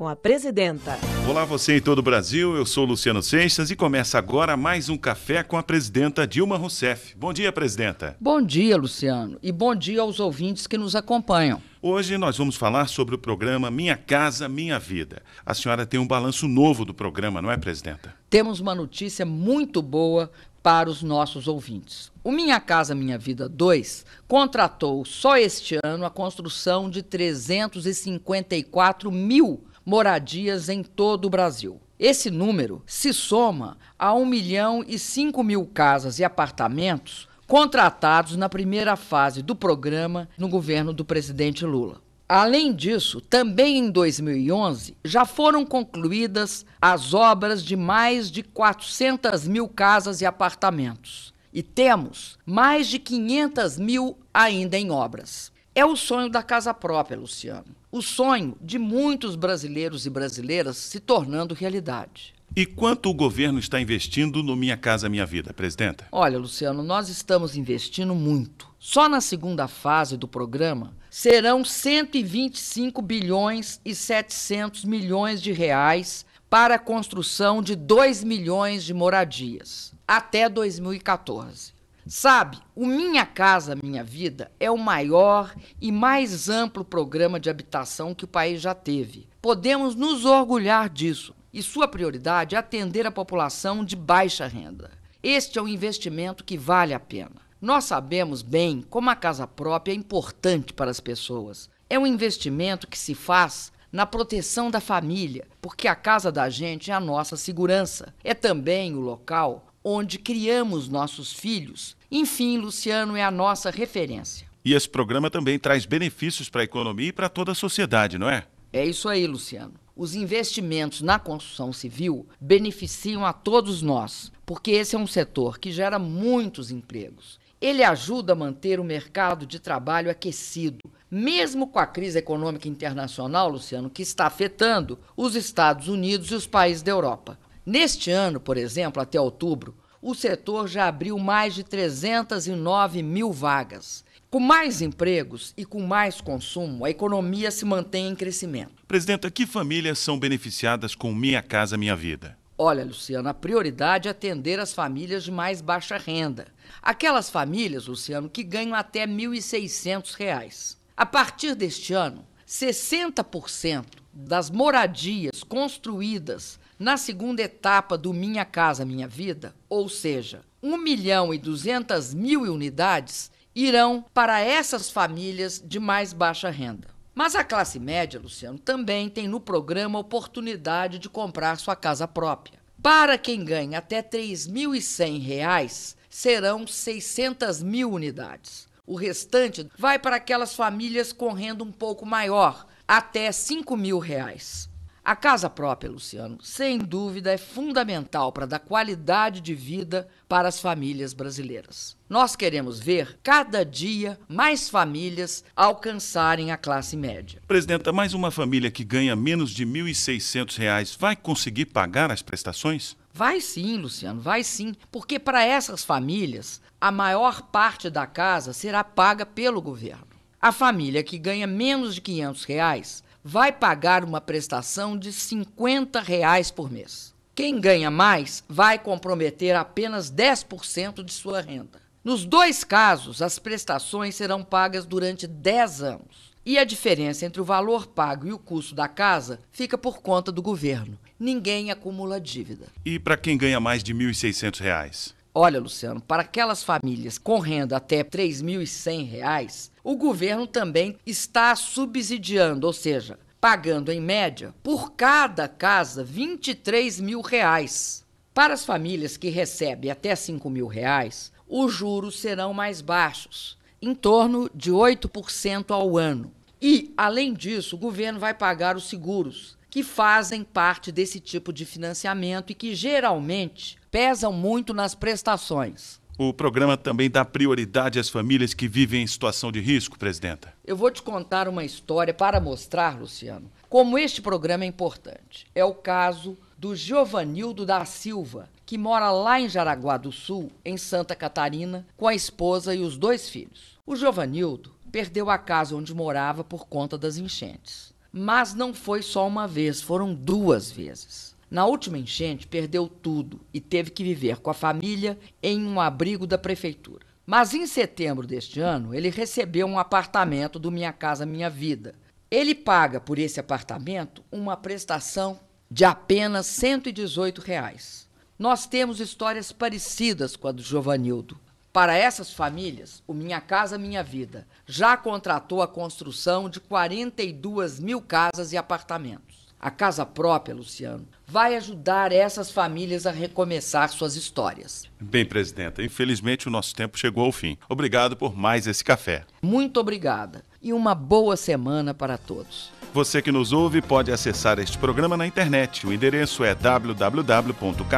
com a presidenta. Olá você em todo o Brasil, eu sou Luciano Seixas e começa agora mais um café com a presidenta Dilma Rousseff. Bom dia, presidenta. Bom dia, Luciano, e bom dia aos ouvintes que nos acompanham. Hoje nós vamos falar sobre o programa Minha Casa Minha Vida. A senhora tem um balanço novo do programa, não é, presidenta? Temos uma notícia muito boa para os nossos ouvintes. O Minha Casa Minha Vida 2 contratou só este ano a construção de 354 mil moradias em todo o Brasil. Esse número se soma a 1 milhão e 5 mil casas e apartamentos contratados na primeira fase do programa no governo do presidente Lula. Além disso, também em 2011 já foram concluídas as obras de mais de 400 mil casas e apartamentos. E temos mais de 500 mil ainda em obras. É o sonho da casa própria, Luciano. O sonho de muitos brasileiros e brasileiras se tornando realidade. E quanto o governo está investindo no Minha Casa Minha Vida, presidenta? Olha, Luciano, nós estamos investindo muito. Só na segunda fase do programa serão 125 bilhões e 700 milhões de reais para a construção de 2 milhões de moradias até 2014. Sabe, o Minha Casa Minha Vida é o maior e mais amplo programa de habitação que o país já teve. Podemos nos orgulhar disso e sua prioridade é atender a população de baixa renda. Este é um investimento que vale a pena. Nós sabemos bem como a casa própria é importante para as pessoas. É um investimento que se faz na proteção da família, porque a casa da gente é a nossa segurança. É também o local onde criamos nossos filhos. Enfim, Luciano é a nossa referência. E esse programa também traz benefícios para a economia e para toda a sociedade, não é? É isso aí, Luciano. Os investimentos na construção civil beneficiam a todos nós, porque esse é um setor que gera muitos empregos. Ele ajuda a manter o mercado de trabalho aquecido. Mesmo com a crise econômica internacional, Luciano, que está afetando os Estados Unidos e os países da Europa. Neste ano, por exemplo, até outubro, o setor já abriu mais de 309 mil vagas. Com mais empregos e com mais consumo, a economia se mantém em crescimento. Presidenta, que famílias são beneficiadas com Minha Casa Minha Vida? Olha, Luciano, a prioridade é atender as famílias de mais baixa renda. Aquelas famílias, Luciano, que ganham até R$ 1.600. A partir deste ano, 60% das moradias construídas na segunda etapa do Minha Casa Minha Vida, ou seja, 1 milhão e 200 mil unidades irão para essas famílias de mais baixa renda. Mas a classe média, Luciano, também tem no programa a oportunidade de comprar sua casa própria. Para quem ganha até R$ 3.100, serão 600 mil unidades. O restante vai para aquelas famílias com renda um pouco maior, até R$ 5 mil. Reais. A casa própria, Luciano, sem dúvida é fundamental para dar qualidade de vida para as famílias brasileiras. Nós queremos ver cada dia mais famílias alcançarem a classe média. Presidenta, mais uma família que ganha menos de R$ 1.600 vai conseguir pagar as prestações? Vai sim, Luciano, vai sim, porque para essas famílias a maior parte da casa será paga pelo governo. A família que ganha menos de R$ 500 reais vai pagar uma prestação de R$ 50 reais por mês. Quem ganha mais vai comprometer apenas 10% de sua renda. Nos dois casos, as prestações serão pagas durante 10 anos. E a diferença entre o valor pago e o custo da casa fica por conta do governo. Ninguém acumula dívida. E para quem ganha mais de R$ 1.600? Olha, Luciano, para aquelas famílias com renda até R$ 3.100, o governo também está subsidiando, ou seja, pagando em média por cada casa R$ 23 mil. Reais. Para as famílias que recebem até R$ mil, reais, os juros serão mais baixos, em torno de 8% ao ano. E, além disso, o governo vai pagar os seguros, que fazem parte desse tipo de financiamento e que geralmente pesam muito nas prestações. O programa também dá prioridade às famílias que vivem em situação de risco, presidenta. Eu vou te contar uma história para mostrar, Luciano, como este programa é importante. É o caso do Giovanildo da Silva, que mora lá em Jaraguá do Sul, em Santa Catarina, com a esposa e os dois filhos. O Giovanildo perdeu a casa onde morava por conta das enchentes. Mas não foi só uma vez, foram duas vezes. Na última enchente, perdeu tudo e teve que viver com a família em um abrigo da prefeitura. Mas em setembro deste ano, ele recebeu um apartamento do Minha Casa Minha Vida. Ele paga por esse apartamento uma prestação de apenas R$ 118. Reais. Nós temos histórias parecidas com a do Giovanildo. Para essas famílias, o Minha Casa Minha Vida já contratou a construção de 42 mil casas e apartamentos. A casa própria, Luciano, vai ajudar essas famílias a recomeçar suas histórias. Bem, presidenta, infelizmente o nosso tempo chegou ao fim. Obrigado por mais esse café. Muito obrigada e uma boa semana para todos. Você que nos ouve pode acessar este programa na internet. O endereço é www.café.ebc.com.br.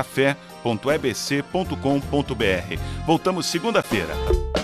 Voltamos segunda-feira.